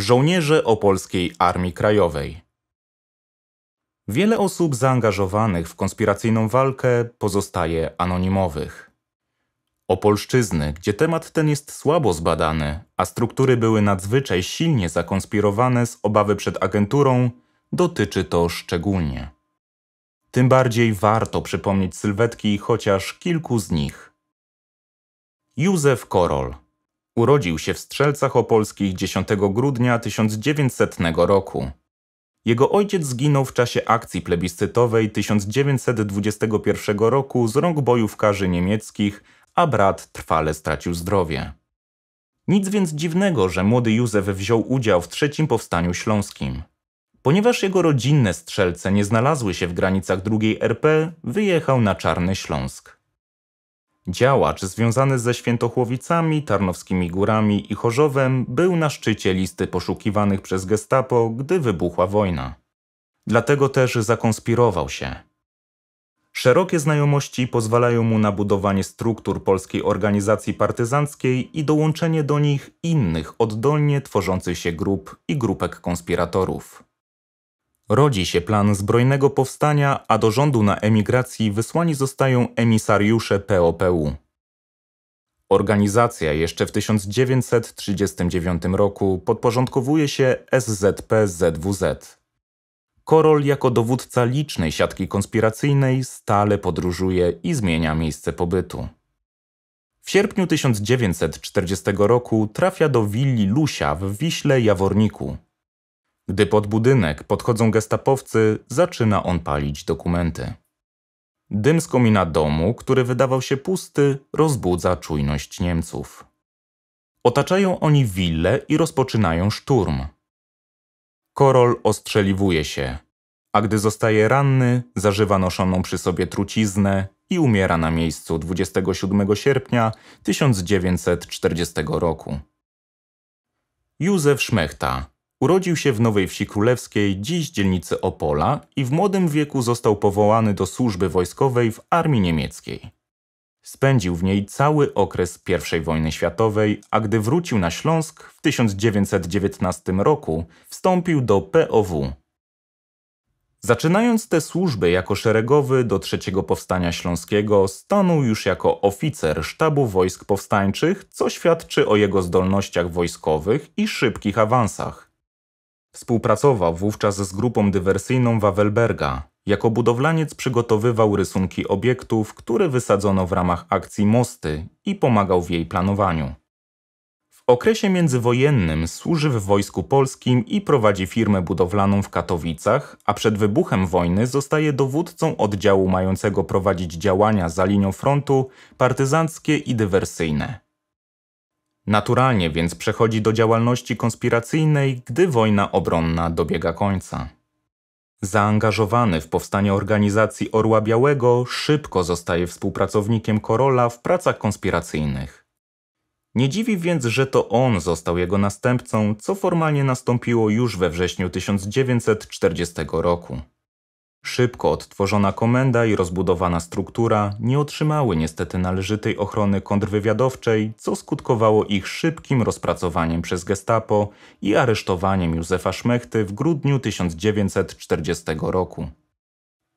Żołnierze Opolskiej Armii Krajowej. Wiele osób zaangażowanych w konspiracyjną walkę pozostaje anonimowych. Opolszczyzny, gdzie temat ten jest słabo zbadany, a struktury były nadzwyczaj silnie zakonspirowane z obawy przed agenturą, dotyczy to szczególnie. Tym bardziej warto przypomnieć sylwetki chociaż kilku z nich. Józef Korol Urodził się w Strzelcach Opolskich 10 grudnia 1900 roku. Jego ojciec zginął w czasie akcji plebiscytowej 1921 roku z rąk bojówkarzy niemieckich, a brat trwale stracił zdrowie. Nic więc dziwnego, że młody Józef wziął udział w III Powstaniu Śląskim. Ponieważ jego rodzinne strzelce nie znalazły się w granicach II RP, wyjechał na Czarny Śląsk. Działacz związany ze Świętochłowicami, Tarnowskimi Górami i Chorzowem był na szczycie listy poszukiwanych przez gestapo, gdy wybuchła wojna. Dlatego też zakonspirował się. Szerokie znajomości pozwalają mu na budowanie struktur polskiej organizacji partyzanckiej i dołączenie do nich innych oddolnie tworzących się grup i grupek konspiratorów. Rodzi się plan zbrojnego powstania, a do rządu na emigracji wysłani zostają emisariusze POPU. Organizacja jeszcze w 1939 roku podporządkowuje się SZP-ZWZ. Korol jako dowódca licznej siatki konspiracyjnej stale podróżuje i zmienia miejsce pobytu. W sierpniu 1940 roku trafia do willi Lusia w Wiśle Jaworniku. Gdy pod budynek podchodzą gestapowcy, zaczyna on palić dokumenty. Dym z komina domu, który wydawał się pusty, rozbudza czujność Niemców. Otaczają oni willę i rozpoczynają szturm. Korol ostrzeliwuje się, a gdy zostaje ranny, zażywa noszoną przy sobie truciznę i umiera na miejscu 27 sierpnia 1940 roku. Józef Szmechta, Urodził się w Nowej Wsi Królewskiej, dziś dzielnicy Opola i w młodym wieku został powołany do służby wojskowej w armii niemieckiej. Spędził w niej cały okres I wojny światowej, a gdy wrócił na Śląsk w 1919 roku, wstąpił do POW. Zaczynając tę służbę jako szeregowy do III Powstania Śląskiego, stanął już jako oficer sztabu wojsk powstańczych, co świadczy o jego zdolnościach wojskowych i szybkich awansach. Współpracował wówczas z grupą dywersyjną Wawelberga. Jako budowlaniec przygotowywał rysunki obiektów, które wysadzono w ramach akcji Mosty i pomagał w jej planowaniu. W okresie międzywojennym służy w Wojsku Polskim i prowadzi firmę budowlaną w Katowicach, a przed wybuchem wojny zostaje dowódcą oddziału mającego prowadzić działania za linią frontu partyzanckie i dywersyjne. Naturalnie więc przechodzi do działalności konspiracyjnej, gdy wojna obronna dobiega końca. Zaangażowany w powstanie organizacji Orła Białego, szybko zostaje współpracownikiem Korola w pracach konspiracyjnych. Nie dziwi więc, że to on został jego następcą, co formalnie nastąpiło już we wrześniu 1940 roku. Szybko odtworzona komenda i rozbudowana struktura nie otrzymały niestety należytej ochrony kontrwywiadowczej, co skutkowało ich szybkim rozpracowaniem przez Gestapo i aresztowaniem Józefa Szmechty w grudniu 1940 roku.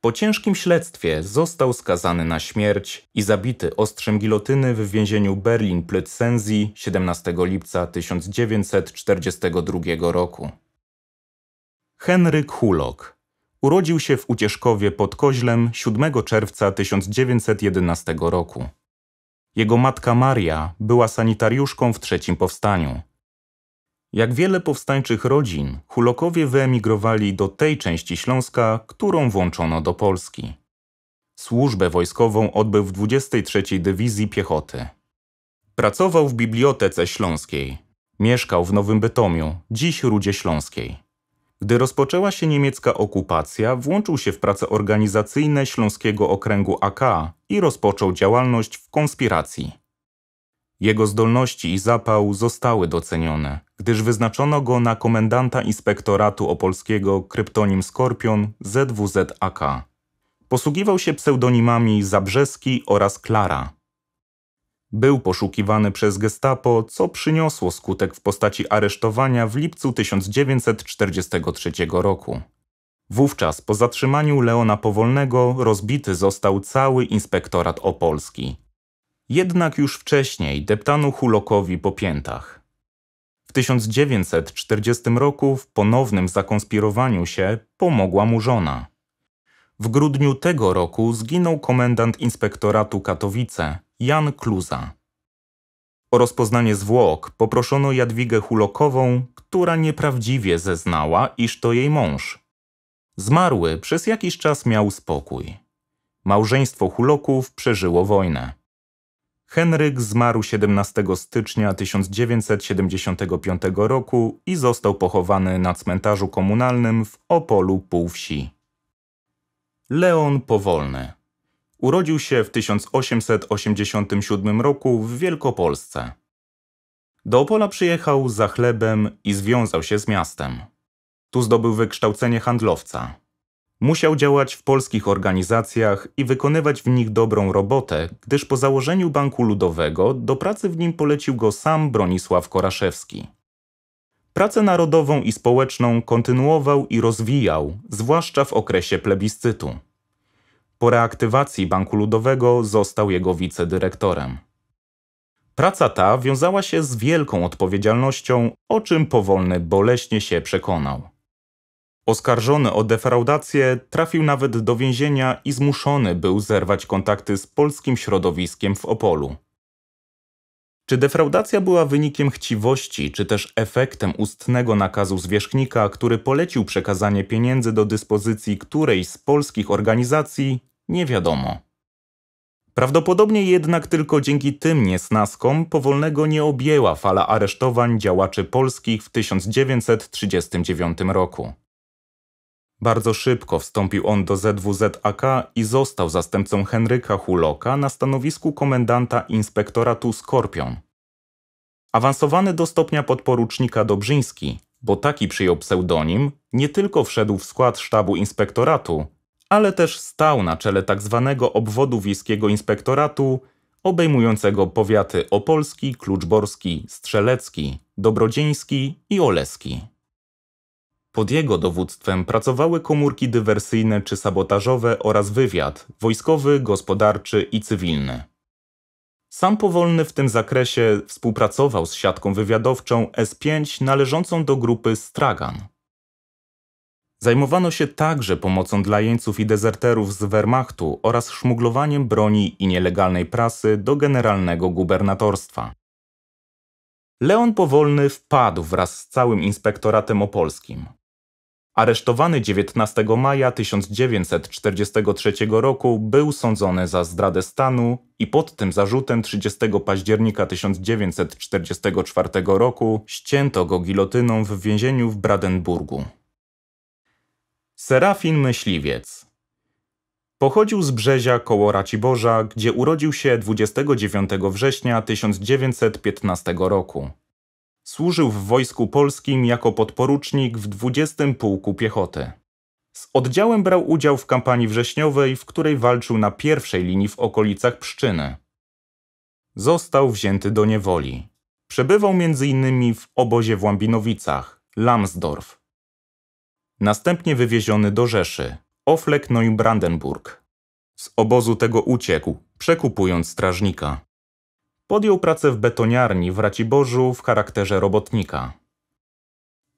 Po ciężkim śledztwie został skazany na śmierć i zabity ostrzem gilotyny w więzieniu Berlin-Plötzensee 17 lipca 1942 roku. Henryk Hulok urodził się w Ucieszkowie pod Koźlem 7 czerwca 1911 roku. Jego matka Maria była sanitariuszką w III powstaniu. Jak wiele powstańczych rodzin, Hulokowie wyemigrowali do tej części Śląska, którą włączono do Polski. Służbę wojskową odbył w 23 Dywizji Piechoty. Pracował w Bibliotece Śląskiej. Mieszkał w Nowym Bytomiu, dziś Rudzie Śląskiej. Gdy rozpoczęła się niemiecka okupacja, włączył się w prace organizacyjne Śląskiego Okręgu AK i rozpoczął działalność w konspiracji. Jego zdolności i zapał zostały docenione, gdyż wyznaczono go na komendanta inspektoratu opolskiego kryptonim Skorpion ZWZ AK. Posługiwał się pseudonimami Zabrzeski oraz Klara. Był poszukiwany przez Gestapo, co przyniosło skutek w postaci aresztowania w lipcu 1943 roku. Wówczas po zatrzymaniu Leona Powolnego rozbity został cały inspektorat opolski. Jednak już wcześniej deptano Hulokowi po piętach. W 1940 roku w ponownym zakonspirowaniu się pomogła mu żona. W grudniu tego roku zginął komendant inspektoratu Katowice, Jan Kluza. O rozpoznanie zwłok poproszono Jadwigę Hulokową, która nieprawdziwie zeznała, iż to jej mąż. Zmarły przez jakiś czas miał spokój. Małżeństwo Huloków przeżyło wojnę. Henryk zmarł 17 stycznia 1975 roku i został pochowany na cmentarzu komunalnym w Opolu Półwsi. Leon Powolny Urodził się w 1887 roku w Wielkopolsce. Do Opola przyjechał za chlebem i związał się z miastem. Tu zdobył wykształcenie handlowca. Musiał działać w polskich organizacjach i wykonywać w nich dobrą robotę, gdyż po założeniu Banku Ludowego do pracy w nim polecił go sam Bronisław Koraszewski. Pracę narodową i społeczną kontynuował i rozwijał, zwłaszcza w okresie plebiscytu. Po reaktywacji Banku Ludowego został jego wicedyrektorem. Praca ta wiązała się z wielką odpowiedzialnością, o czym powolny boleśnie się przekonał. Oskarżony o defraudację, trafił nawet do więzienia i zmuszony był zerwać kontakty z polskim środowiskiem w Opolu. Czy defraudacja była wynikiem chciwości, czy też efektem ustnego nakazu zwierzchnika, który polecił przekazanie pieniędzy do dyspozycji którejś z polskich organizacji, nie wiadomo. Prawdopodobnie jednak tylko dzięki tym niesnaskom powolnego nie objęła fala aresztowań działaczy polskich w 1939 roku. Bardzo szybko wstąpił on do ZWZAK i został zastępcą Henryka Huloka na stanowisku komendanta inspektoratu Skorpion. Awansowany do stopnia podporucznika Dobrzyński, bo taki przyjął pseudonim, nie tylko wszedł w skład sztabu inspektoratu, ale też stał na czele tzw. Tak obwodu wiejskiego inspektoratu obejmującego powiaty opolski, kluczborski, strzelecki, dobrodzieński i oleski. Pod jego dowództwem pracowały komórki dywersyjne czy sabotażowe oraz wywiad wojskowy, gospodarczy i cywilny. Sam Powolny w tym zakresie współpracował z siatką wywiadowczą S5 należącą do grupy Stragan. Zajmowano się także pomocą dla jeńców i dezerterów z Wehrmachtu oraz szmuglowaniem broni i nielegalnej prasy do generalnego gubernatorstwa. Leon Powolny wpadł wraz z całym inspektoratem opolskim. Aresztowany 19 maja 1943 roku był sądzony za zdradę stanu i pod tym zarzutem 30 października 1944 roku ścięto go gilotyną w więzieniu w Brandenburgu. Serafin Myśliwiec Pochodził z Brzezia koło Raciborza, gdzie urodził się 29 września 1915 roku. Służył w Wojsku Polskim jako podporucznik w 20 Pułku Piechoty. Z oddziałem brał udział w kampanii wrześniowej, w której walczył na pierwszej linii w okolicach Pszczyny. Został wzięty do niewoli. Przebywał m.in. w obozie w Łambinowicach, Lamsdorf, Następnie wywieziony do Rzeszy, Oflek Neubrandenburg. Z obozu tego uciekł, przekupując strażnika. Podjął pracę w betoniarni w Raciborzu w charakterze robotnika.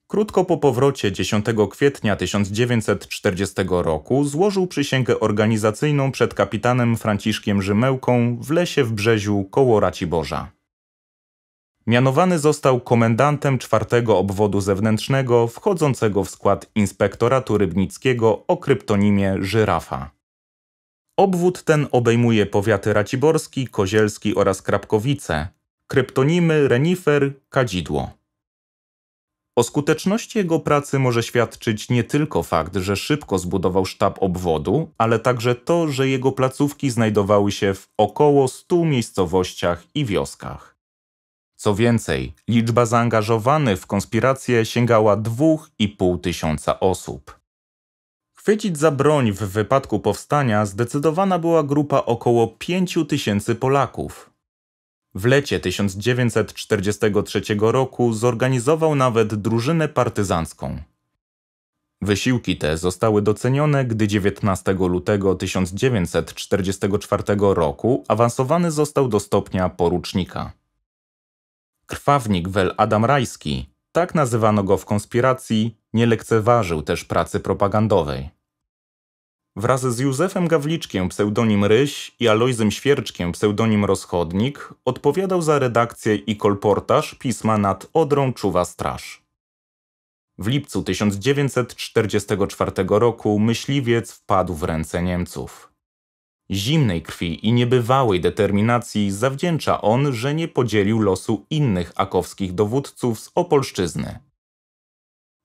Krótko po powrocie 10 kwietnia 1940 roku złożył przysięgę organizacyjną przed kapitanem Franciszkiem Rzymełką w lesie w Brzeziu koło Raciborza. Mianowany został komendantem czwartego obwodu zewnętrznego wchodzącego w skład inspektoratu rybnickiego o kryptonimie Żyrafa. Obwód ten obejmuje powiaty raciborski, kozielski oraz krapkowice, kryptonimy renifer, kadzidło. O skuteczności jego pracy może świadczyć nie tylko fakt, że szybko zbudował sztab obwodu, ale także to, że jego placówki znajdowały się w około 100 miejscowościach i wioskach. Co więcej, liczba zaangażowanych w konspirację sięgała 2,5 tysiąca osób. Chwycić za broń w wypadku powstania zdecydowana była grupa około 5 tysięcy Polaków. W lecie 1943 roku zorganizował nawet drużynę partyzancką. Wysiłki te zostały docenione, gdy 19 lutego 1944 roku awansowany został do stopnia porucznika. Trwawnik Wel Adam Rajski, tak nazywano go w konspiracji, nie lekceważył też pracy propagandowej. Wraz z Józefem Gawliczkiem pseudonim Ryś i Alojzem Świerczkiem pseudonim Rozchodnik odpowiadał za redakcję i kolportaż pisma nad Odrą Czuwa Straż. W lipcu 1944 roku myśliwiec wpadł w ręce Niemców. Zimnej krwi i niebywałej determinacji zawdzięcza on, że nie podzielił losu innych akowskich dowódców z Opolszczyzny.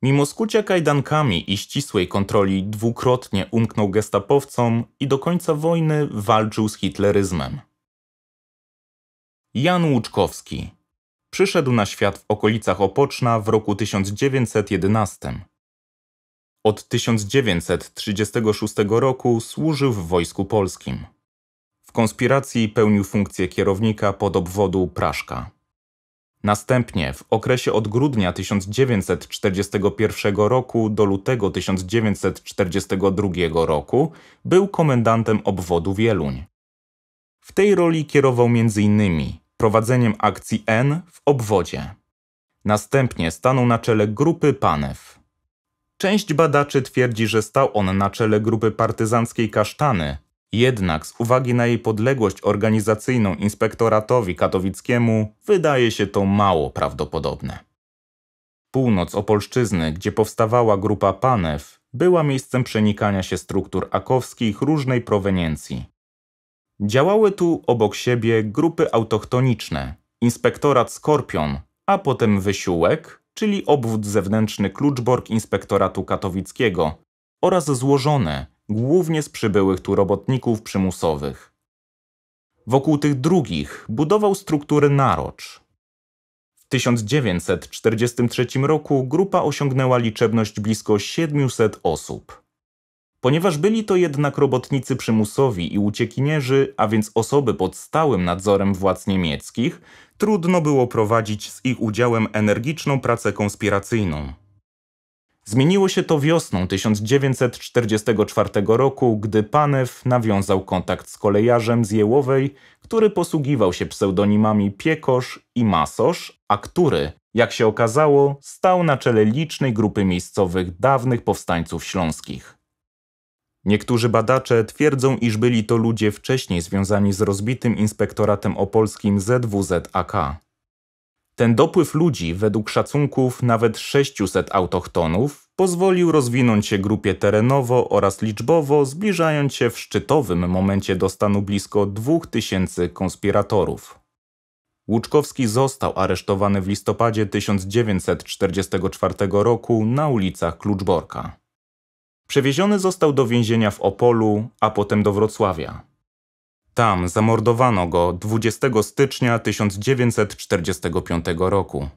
Mimo skucia kajdankami i ścisłej kontroli dwukrotnie umknął gestapowcom i do końca wojny walczył z hitleryzmem. Jan Łuczkowski przyszedł na świat w okolicach Opoczna w roku 1911. Od 1936 roku służył w Wojsku Polskim. W konspiracji pełnił funkcję kierownika podobwodu Praszka. Następnie w okresie od grudnia 1941 roku do lutego 1942 roku był komendantem obwodu Wieluń. W tej roli kierował m.in. prowadzeniem akcji N w obwodzie. Następnie stanął na czele grupy Panew. Część badaczy twierdzi, że stał on na czele grupy partyzanckiej Kasztany. Jednak z uwagi na jej podległość organizacyjną inspektoratowi katowickiemu wydaje się to mało prawdopodobne. Północ Opolszczyzny, gdzie powstawała grupa Panew, była miejscem przenikania się struktur akowskich różnej proweniencji. Działały tu obok siebie grupy autochtoniczne, inspektorat Skorpion, a potem Wysiłek, czyli obwód zewnętrzny Kluczborg Inspektoratu Katowickiego oraz złożone, głównie z przybyłych tu robotników przymusowych. Wokół tych drugich budował struktury narocz. W 1943 roku grupa osiągnęła liczebność blisko 700 osób. Ponieważ byli to jednak robotnicy przymusowi i uciekinierzy, a więc osoby pod stałym nadzorem władz niemieckich, trudno było prowadzić z ich udziałem energiczną pracę konspiracyjną. Zmieniło się to wiosną 1944 roku, gdy Panew nawiązał kontakt z kolejarzem z Jełowej, który posługiwał się pseudonimami Piekosz i Masosz, a który, jak się okazało, stał na czele licznej grupy miejscowych dawnych powstańców śląskich. Niektórzy badacze twierdzą, iż byli to ludzie wcześniej związani z rozbitym inspektoratem opolskim ZWZAK. Ten dopływ ludzi, według szacunków nawet 600 autochtonów, pozwolił rozwinąć się grupie terenowo oraz liczbowo, zbliżając się w szczytowym momencie do stanu blisko 2000 konspiratorów. Łuczkowski został aresztowany w listopadzie 1944 roku na ulicach Kluczborka. Przewieziony został do więzienia w Opolu, a potem do Wrocławia. Tam zamordowano go 20 stycznia 1945 roku.